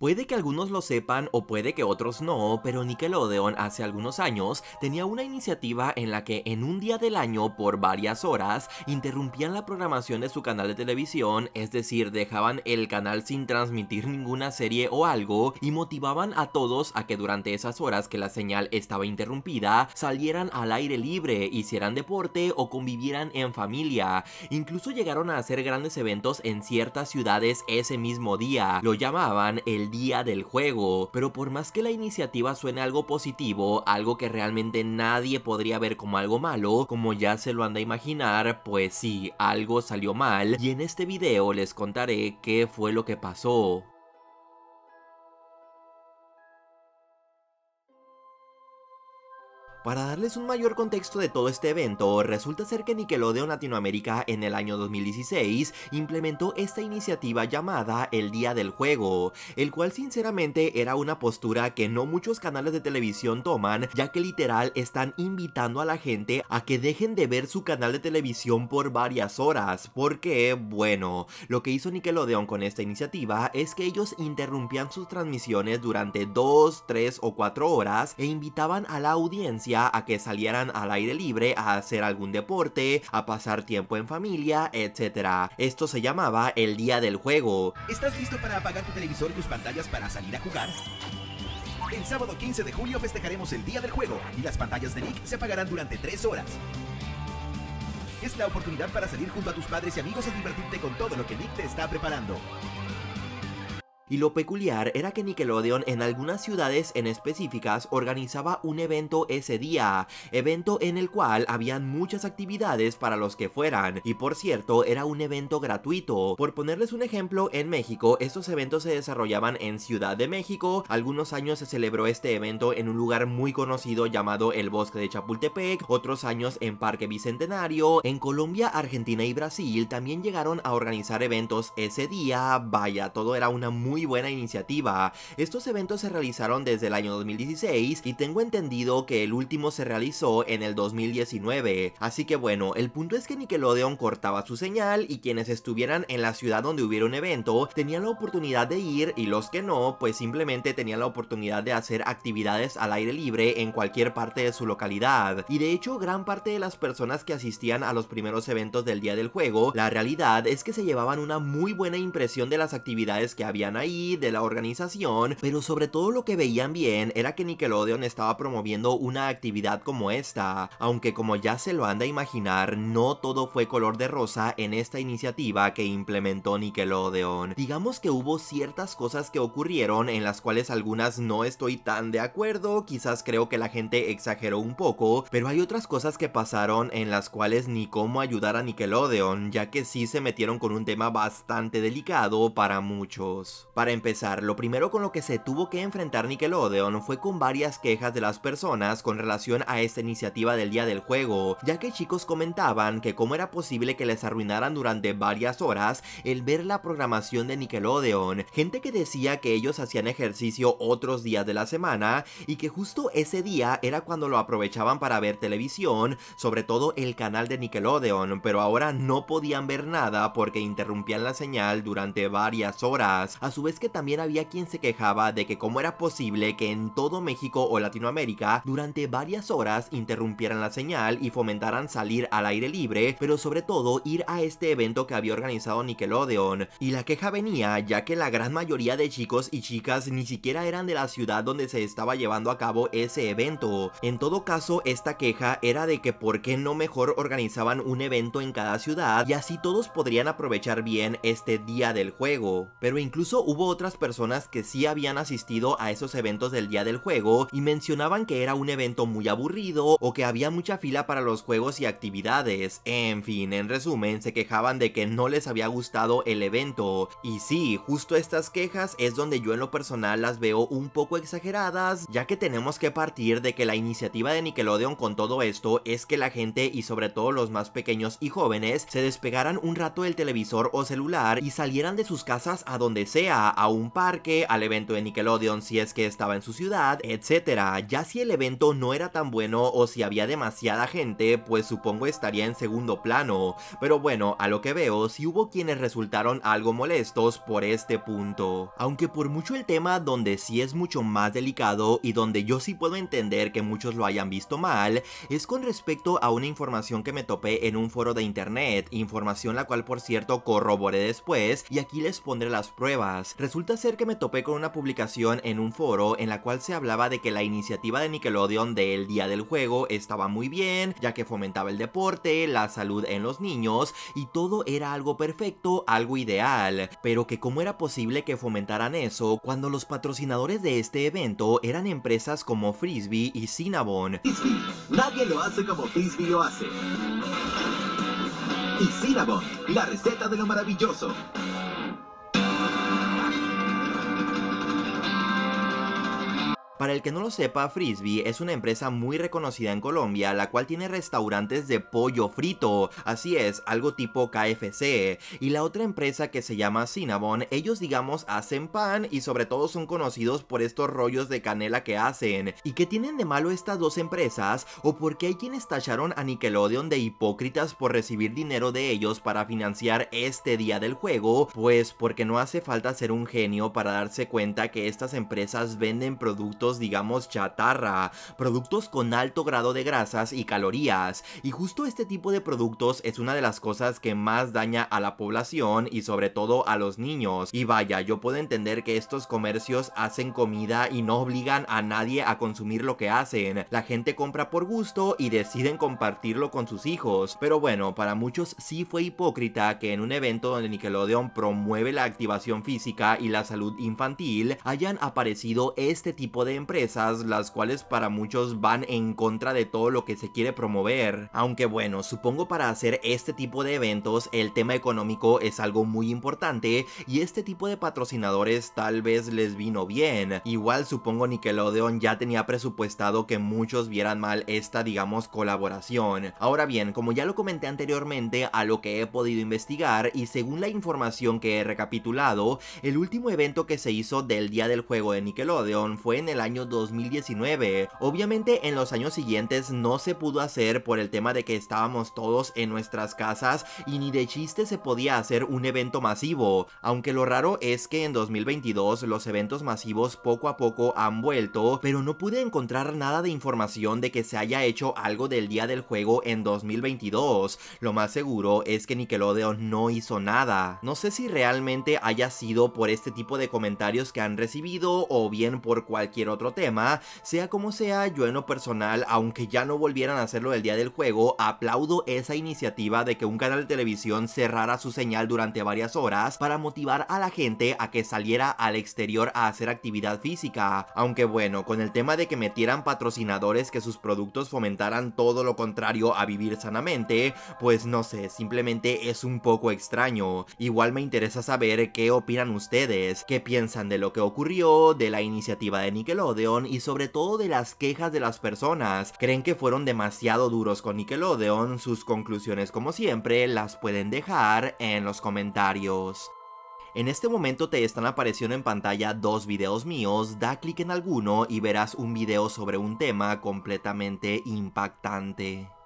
Puede que algunos lo sepan o puede que otros no, pero Nickelodeon hace algunos años tenía una iniciativa en la que en un día del año por varias horas interrumpían la programación de su canal de televisión, es decir, dejaban el canal sin transmitir ninguna serie o algo y motivaban a todos a que durante esas horas que la señal estaba interrumpida salieran al aire libre, hicieran deporte o convivieran en familia. Incluso llegaron a hacer grandes eventos en ciertas ciudades ese mismo día, lo llamaban el día del juego, pero por más que la iniciativa suene algo positivo, algo que realmente nadie podría ver como algo malo, como ya se lo anda a imaginar, pues sí, algo salió mal y en este video les contaré qué fue lo que pasó. Para darles un mayor contexto de todo este evento, resulta ser que Nickelodeon Latinoamérica en el año 2016 implementó esta iniciativa llamada el Día del Juego, el cual sinceramente era una postura que no muchos canales de televisión toman, ya que literal están invitando a la gente a que dejen de ver su canal de televisión por varias horas, porque bueno, lo que hizo Nickelodeon con esta iniciativa es que ellos interrumpían sus transmisiones durante 2, 3 o 4 horas e invitaban a la audiencia a que salieran al aire libre a hacer algún deporte, a pasar tiempo en familia, etc. Esto se llamaba el día del juego. ¿Estás listo para apagar tu televisor y tus pantallas para salir a jugar? El sábado 15 de julio festejaremos el día del juego y las pantallas de Nick se apagarán durante 3 horas. Es la oportunidad para salir junto a tus padres y amigos y divertirte con todo lo que Nick te está preparando. Y lo peculiar era que Nickelodeon en algunas ciudades en específicas organizaba un evento ese día, evento en el cual habían muchas actividades para los que fueran, y por cierto era un evento gratuito. Por ponerles un ejemplo, en México estos eventos se desarrollaban en Ciudad de México, algunos años se celebró este evento en un lugar muy conocido llamado el Bosque de Chapultepec, otros años en Parque Bicentenario, en Colombia, Argentina y Brasil también llegaron a organizar eventos ese día, vaya, todo era una muy buena iniciativa. Estos eventos se realizaron desde el año 2016 y tengo entendido que el último se realizó en el 2019. Así que bueno, el punto es que Nickelodeon cortaba su señal y quienes estuvieran en la ciudad donde hubiera un evento tenían la oportunidad de ir y los que no, pues simplemente tenían la oportunidad de hacer actividades al aire libre en cualquier parte de su localidad. Y de hecho, gran parte de las personas que asistían a los primeros eventos del día del juego, la realidad es que se llevaban una muy buena impresión de las actividades que habían ahí de la organización, pero sobre todo lo que veían bien era que Nickelodeon estaba promoviendo una actividad como esta, aunque como ya se lo anda a imaginar, no todo fue color de rosa en esta iniciativa que implementó Nickelodeon. Digamos que hubo ciertas cosas que ocurrieron en las cuales algunas no estoy tan de acuerdo, quizás creo que la gente exageró un poco, pero hay otras cosas que pasaron en las cuales ni cómo ayudar a Nickelodeon, ya que sí se metieron con un tema bastante delicado para muchos. Para empezar, lo primero con lo que se tuvo que enfrentar Nickelodeon fue con varias quejas de las personas con relación a esta iniciativa del día del juego, ya que chicos comentaban que cómo era posible que les arruinaran durante varias horas el ver la programación de Nickelodeon, gente que decía que ellos hacían ejercicio otros días de la semana y que justo ese día era cuando lo aprovechaban para ver televisión, sobre todo el canal de Nickelodeon, pero ahora no podían ver nada porque interrumpían la señal durante varias horas. A su vez es que también había quien se quejaba de que cómo era posible que en todo México o Latinoamérica durante varias horas interrumpieran la señal y fomentaran salir al aire libre, pero sobre todo ir a este evento que había organizado Nickelodeon. Y la queja venía ya que la gran mayoría de chicos y chicas ni siquiera eran de la ciudad donde se estaba llevando a cabo ese evento. En todo caso, esta queja era de que por qué no mejor organizaban un evento en cada ciudad y así todos podrían aprovechar bien este día del juego. Pero incluso hubo otras personas que sí habían asistido a esos eventos del día del juego y mencionaban que era un evento muy aburrido o que había mucha fila para los juegos y actividades. En fin, en resumen, se quejaban de que no les había gustado el evento. Y sí, justo estas quejas es donde yo en lo personal las veo un poco exageradas, ya que tenemos que partir de que la iniciativa de Nickelodeon con todo esto es que la gente y sobre todo los más pequeños y jóvenes se despegaran un rato del televisor o celular y salieran de sus casas a donde sea a un parque, al evento de Nickelodeon si es que estaba en su ciudad, etc. Ya si el evento no era tan bueno o si había demasiada gente, pues supongo estaría en segundo plano. Pero bueno, a lo que veo, si hubo quienes resultaron algo molestos por este punto. Aunque por mucho el tema donde sí es mucho más delicado y donde yo sí puedo entender que muchos lo hayan visto mal, es con respecto a una información que me topé en un foro de internet, información la cual por cierto corroboré después y aquí les pondré las pruebas. Resulta ser que me topé con una publicación en un foro en la cual se hablaba de que la iniciativa de Nickelodeon del Día del Juego estaba muy bien, ya que fomentaba el deporte, la salud en los niños y todo era algo perfecto, algo ideal, pero que cómo era posible que fomentaran eso cuando los patrocinadores de este evento eran empresas como Frisbee y Cinnabon. Frisbee. Nadie lo hace como Frisbee lo hace. Y Cinnabon, la receta de lo maravilloso. Para el que no lo sepa, Frisbee es una empresa muy reconocida en Colombia, la cual tiene restaurantes de pollo frito, así es, algo tipo KFC. Y la otra empresa que se llama Cinnabon, ellos digamos hacen pan y sobre todo son conocidos por estos rollos de canela que hacen. ¿Y qué tienen de malo estas dos empresas? ¿O por qué hay quienes tacharon a Nickelodeon de hipócritas por recibir dinero de ellos para financiar este día del juego? Pues porque no hace falta ser un genio para darse cuenta que estas empresas venden productos digamos, chatarra, productos con alto grado de grasas y calorías. Y justo este tipo de productos es una de las cosas que más daña a la población y sobre todo a los niños. Y vaya, yo puedo entender que estos comercios hacen comida y no obligan a nadie a consumir lo que hacen. La gente compra por gusto y deciden compartirlo con sus hijos. Pero bueno, para muchos sí fue hipócrita que en un evento donde Nickelodeon promueve la activación física y la salud infantil hayan aparecido este tipo de empresas, las cuales para muchos van en contra de todo lo que se quiere promover. Aunque bueno, supongo para hacer este tipo de eventos el tema económico es algo muy importante y este tipo de patrocinadores tal vez les vino bien. Igual supongo Nickelodeon ya tenía presupuestado que muchos vieran mal esta digamos colaboración. Ahora bien, como ya lo comenté anteriormente a lo que he podido investigar y según la información que he recapitulado, el último evento que se hizo del día del juego de Nickelodeon fue en el año 2019. Obviamente en los años siguientes no se pudo hacer por el tema de que estábamos todos en nuestras casas y ni de chiste se podía hacer un evento masivo, aunque lo raro es que en 2022 los eventos masivos poco a poco han vuelto, pero no pude encontrar nada de información de que se haya hecho algo del día del juego en 2022, lo más seguro es que Nickelodeon no hizo nada. No sé si realmente haya sido por este tipo de comentarios que han recibido o bien por cualquier otra tema. Sea como sea, yo en lo personal, aunque ya no volvieran a hacerlo el día del juego, aplaudo esa iniciativa de que un canal de televisión cerrara su señal durante varias horas para motivar a la gente a que saliera al exterior a hacer actividad física. Aunque bueno, con el tema de que metieran patrocinadores que sus productos fomentaran todo lo contrario a vivir sanamente, pues no sé, simplemente es un poco extraño. Igual me interesa saber qué opinan ustedes, qué piensan de lo que ocurrió, de la iniciativa de Nickelodeon, y sobre todo de las quejas de las personas. Creen que fueron demasiado duros con Nickelodeon, sus conclusiones como siempre las pueden dejar en los comentarios. En este momento te están apareciendo en pantalla dos videos míos, da clic en alguno y verás un video sobre un tema completamente impactante.